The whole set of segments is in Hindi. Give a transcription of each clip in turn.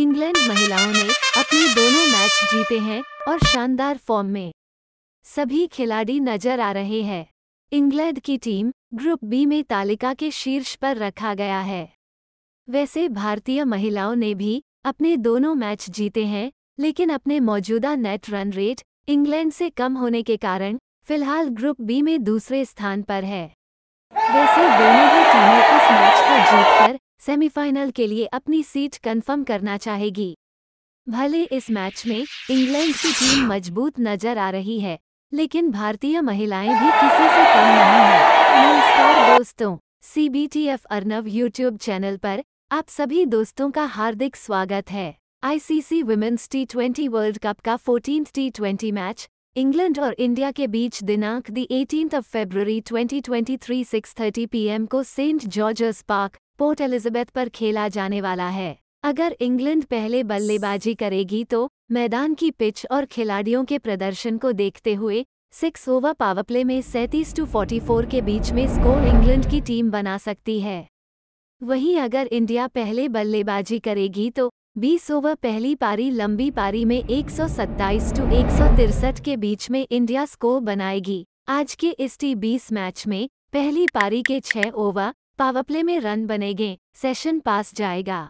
इंग्लैंड महिलाओं ने अपने दोनों मैच जीते हैं और शानदार फॉर्म में सभी खिलाड़ी नजर आ रहे हैं इंग्लैंड की टीम ग्रुप बी में तालिका के शीर्ष पर रखा गया है वैसे भारतीय महिलाओं ने भी अपने दोनों मैच जीते हैं लेकिन अपने मौजूदा नेट रन रेट इंग्लैंड से कम होने के कारण फिलहाल ग्रुप बी में दूसरे स्थान पर है वैसे दोनों ही टीमें इस मैच को जीतकर सेमीफाइनल के लिए अपनी सीट कंफर्म करना चाहेगी भले इस मैच में इंग्लैंड की टीम मजबूत नजर आ रही है लेकिन भारतीय महिलाएं भी किसी से कम नहीं है नमस्कार दोस्तों C B T F Arnav YouTube channel पर आप सभी दोस्तों का हार्दिक स्वागत है ICC women's T twenty World Cup का fourteen T twenty match England और इंडिया के बीच दिनांक the eighteen of February 2023 6:30 PM को Saint George's Park Port Elizabeth पर खेला जाने वाला है अगर इंग्लैंड पहले बल्लेबाजी करेगी तो मैदान की पिच और खिलाड़ियों के प्रदर्शन को देखते हुए सिक्स ओवर पावरप्ले में सैंतीस टू 44 के बीच में स्कोर इंग्लैंड की टीम बना सकती है वहीं अगर इंडिया पहले बल्लेबाजी करेगी तो बीस ओवर पहली पारी लंबी पारी में 127 टू एक के बीच में इंडिया स्कोर बनाएगी आज के इस टी बीस मैच में पहली पारी के छह ओवर पावरप्ले में रन बनेंगे सेशन पास जाएगा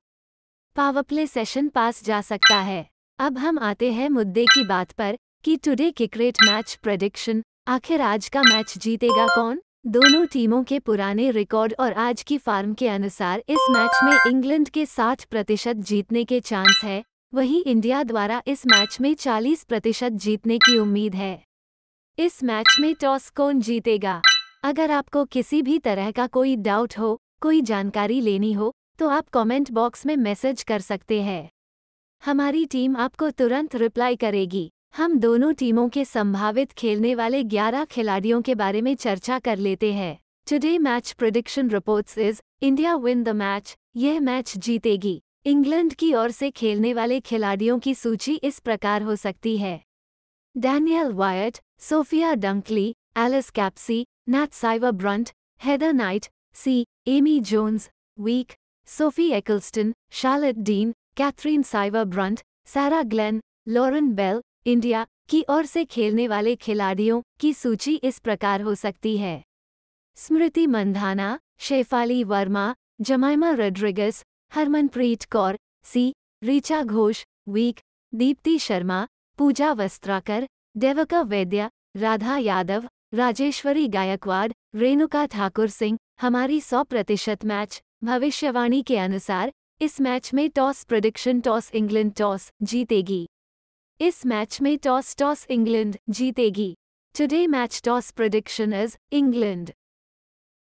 पावरप्ले सेशन पास जा सकता है अब हम आते हैं मुद्दे की बात पर कि टुडे क्रिकेट मैच प्रडिक्शन आखिर आज का मैच जीतेगा कौन दोनों टीमों के पुराने रिकॉर्ड और आज की फार्म के अनुसार इस मैच में इंग्लैंड के 60 प्रतिशत जीतने के चांस है वहीं इंडिया द्वारा इस मैच में 40 प्रतिशत जीतने की उम्मीद है इस मैच में टॉस कौन जीतेगा अगर आपको किसी भी तरह का कोई डाउट हो कोई जानकारी लेनी हो तो आप कमेंट बॉक्स में मैसेज कर सकते हैं हमारी टीम आपको तुरंत रिप्लाई करेगी हम दोनों टीमों के संभावित खेलने वाले 11 खिलाड़ियों के बारे में चर्चा कर लेते हैं today match prediction reports is India win the match यह मैच जीतेगी इंग्लैंड की ओर से खेलने वाले खिलाड़ियों की सूची इस प्रकार हो सकती है Danielle Wyatt Sophia Dunkley Alice Capsey Nat Sciver Brunt Heather Knight C Amy Jones वीक Sophie Ecclestone Charlotte Dean Katherine Sciver Brunt Sarah Glenn Lauren Bell India की ओर से खेलने वाले खिलाड़ियों की सूची इस प्रकार हो सकती है स्मृति मंधाना शेफाली वर्मा जमाइमा रोड्रिगस हरमनप्रीत कौर सी रीचा घोष वीक दीप्ति शर्मा पूजा वस्त्राकर देवका वैद्य राधा यादव राजेश्वरी गायकवाड रेणुका ठाकुर सिंह हमारी 100 प्रतिशत मैच भविष्यवाणी के अनुसार इस मैच में toss prediction toss England toss जीतेगी इस मैच में टॉस टॉस इंग्लैंड जीतेगी today match toss prediction is England